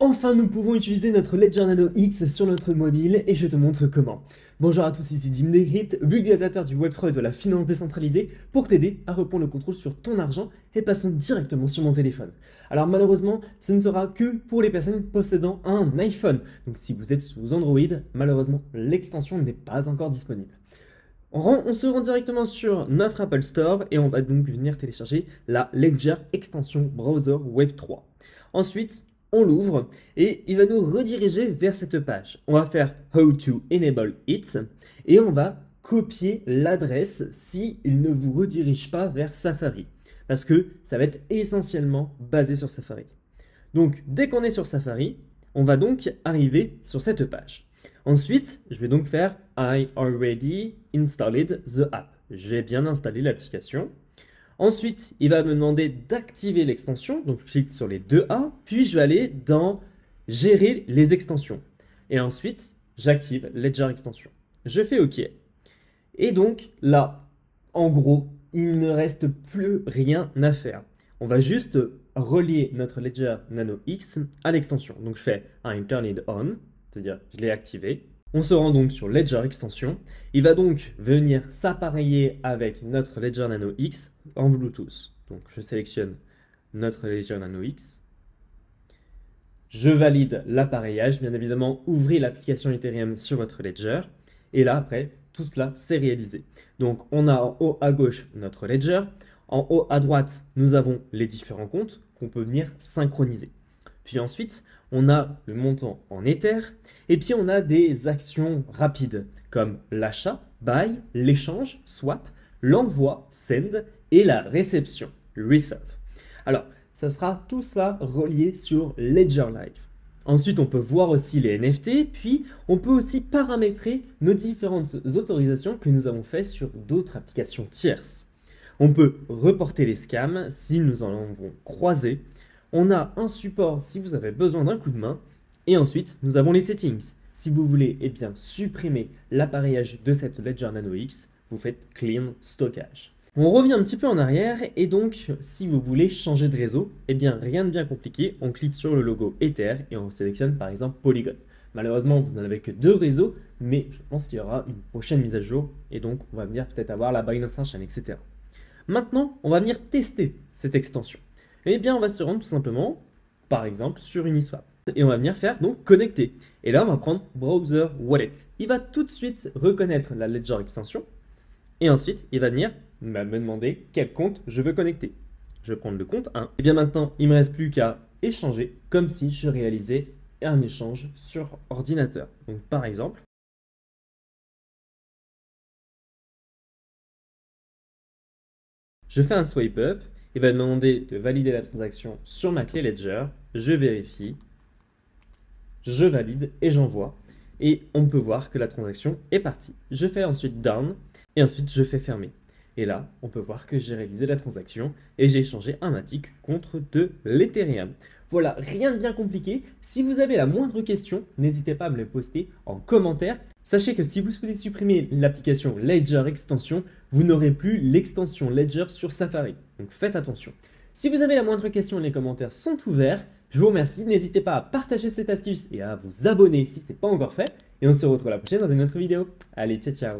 Enfin, nous pouvons utiliser notre Ledger Nano X sur notre mobile et je te montre comment. Bonjour à tous, ici Dim Decrypt, vulgarisateur du Web3 de la finance décentralisée, pour t'aider à reprendre le contrôle sur ton argent et passons directement sur mon téléphone. Alors malheureusement, ce ne sera que pour les personnes possédant un iPhone. Donc si vous êtes sous Android, malheureusement, l'extension n'est pas encore disponible. On se rend directement sur notre Apple Store et on va donc venir télécharger la Ledger extension Browser Web 3. Ensuite, on l'ouvre et il va nous rediriger vers cette page. On va faire How to Enable It et on va copier l'adresse s'il ne vous redirige pas vers Safari parce que ça va être essentiellement basé sur Safari. Donc dès qu'on est sur Safari, on va donc arriver sur cette page. Ensuite, je vais donc faire I already installed the app. J'ai bien installé l'application. Ensuite, il va me demander d'activer l'extension. Donc, je clique sur les deux A. Puis, je vais aller dans Gérer les extensions. Et ensuite, j'active Ledger Extension. Je fais OK. Et donc, là, en gros, il ne reste plus rien à faire. On va juste relier notre Ledger Nano X à l'extension. Donc, je fais turn it on c'est-à-dire je l'ai activé. On se rend donc sur Ledger Extension. Il va donc venir s'appareiller avec notre Ledger Nano X en Bluetooth. Donc je sélectionne notre Ledger Nano X. Je valide l'appareillage, bien évidemment, ouvrez l'application Ethereum sur votre Ledger. Et là, après, tout cela, s'est réalisé. Donc, on a en haut à gauche notre Ledger. En haut à droite, nous avons les différents comptes qu'on peut venir synchroniser. Puis ensuite, on a le montant en Ether, et puis on a des actions rapides comme l'achat, buy, l'échange, swap, l'envoi, send, et la réception, receive. Alors, ça sera tout ça relié sur Ledger Live. Ensuite, on peut voir aussi les NFT, puis on peut aussi paramétrer nos différentes autorisations que nous avons faites sur d'autres applications tierces. On peut reporter les scams si nous en avons croisé. On a un support si vous avez besoin d'un coup de main. Et ensuite, nous avons les settings. Si vous voulez eh bien, supprimer l'appareillage de cette Ledger Nano X, vous faites Clean Stockage. On revient un petit peu en arrière et donc si vous voulez changer de réseau, eh bien rien de bien compliqué, on clique sur le logo Ether et on sélectionne par exemple Polygon. Malheureusement, vous n'en avez que deux réseaux, mais je pense qu'il y aura une prochaine mise à jour et donc on va venir peut-être avoir la Binance Chain, etc. Maintenant, on va venir tester cette extension. Eh bien, on va se rendre tout simplement, par exemple, sur Uniswap. Et on va venir faire donc connecter. Et là, on va prendre Browser Wallet. Il va tout de suite reconnaître la Ledger extension. Et ensuite, il va venir bah, me demander quel compte je veux connecter. Je vais prendre le compte 1. Et eh bien maintenant, il ne me reste plus qu'à échanger comme si je réalisais un échange sur ordinateur. Donc par exemple, je fais un swipe up il va demander de valider la transaction sur ma clé Ledger. Je vérifie, je valide et j'envoie. Et on peut voir que la transaction est partie. Je fais ensuite down et ensuite je fais fermer. Et là, on peut voir que j'ai réalisé la transaction et j'ai échangé un Matic contre de l'Ethereum. Voilà, rien de bien compliqué. Si vous avez la moindre question, n'hésitez pas à me le poster en commentaire. Sachez que si vous souhaitez supprimer l'application Ledger Extension, vous n'aurez plus l'extension Ledger sur Safari. Donc faites attention. Si vous avez la moindre question, les commentaires sont ouverts. Je vous remercie. N'hésitez pas à partager cette astuce et à vous abonner si ce n'est pas encore fait. Et on se retrouve la prochaine dans une autre vidéo. Allez, ciao ciao